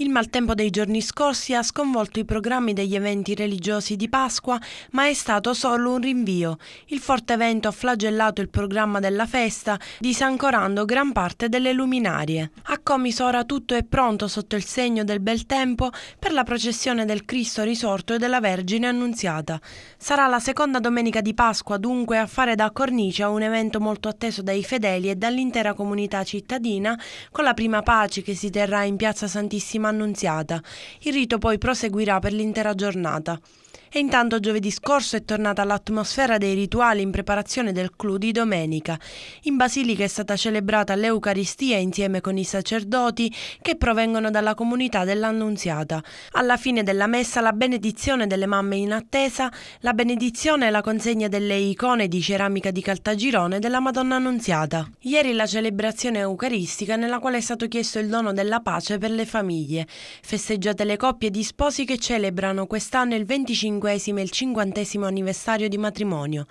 Il maltempo dei giorni scorsi ha sconvolto i programmi degli eventi religiosi di Pasqua, ma è stato solo un rinvio. Il forte vento ha flagellato il programma della festa, disancorando gran parte delle luminarie. A Comis ora tutto è pronto sotto il segno del bel tempo per la processione del Cristo risorto e della Vergine Annunziata. Sarà la seconda domenica di Pasqua dunque a fare da cornice a un evento molto atteso dai fedeli e dall'intera comunità cittadina, con la prima pace che si terrà in piazza Santissima annunziata. Il rito poi proseguirà per l'intera giornata. E intanto giovedì scorso è tornata l'atmosfera dei rituali in preparazione del clou di domenica. In Basilica è stata celebrata l'Eucaristia insieme con i sacerdoti che provengono dalla comunità dell'Annunziata. Alla fine della messa la benedizione delle mamme in attesa, la benedizione e la consegna delle icone di ceramica di Caltagirone della Madonna Annunziata. Ieri la celebrazione eucaristica nella quale è stato chiesto il dono della pace per le famiglie. Festeggiate le coppie di sposi che celebrano quest'anno il 25 25 e il 50 anniversario di matrimonio.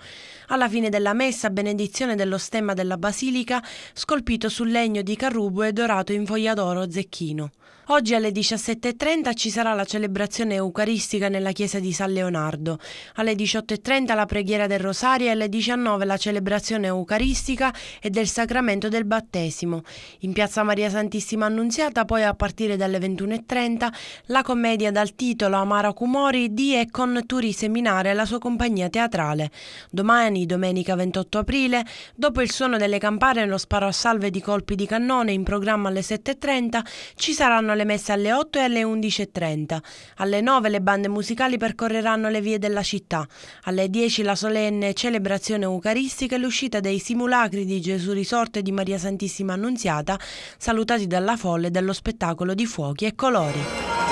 Alla fine della messa, benedizione dello stemma della basilica, scolpito sul legno di carrubo e dorato in foglia d'oro zecchino. Oggi alle 17.30 ci sarà la celebrazione eucaristica nella chiesa di San Leonardo, alle 18.30 la preghiera del Rosario e alle 19.00 la celebrazione eucaristica e del sacramento del battesimo. In piazza Maria Santissima Annunziata poi a partire dalle 21.30 la commedia dal titolo Amara Cumori di e con Turi Seminare e la sua compagnia teatrale. Domani, domenica 28 aprile, dopo il suono delle campane e lo sparo a salve di colpi di cannone in programma alle 7.30 ci sarà saranno le messe alle 8 e alle 11.30. Alle 9 le bande musicali percorreranno le vie della città. Alle 10 la solenne celebrazione eucaristica e l'uscita dei simulacri di Gesù risorto e di Maria Santissima Annunziata, salutati dalla folle dello spettacolo di fuochi e colori.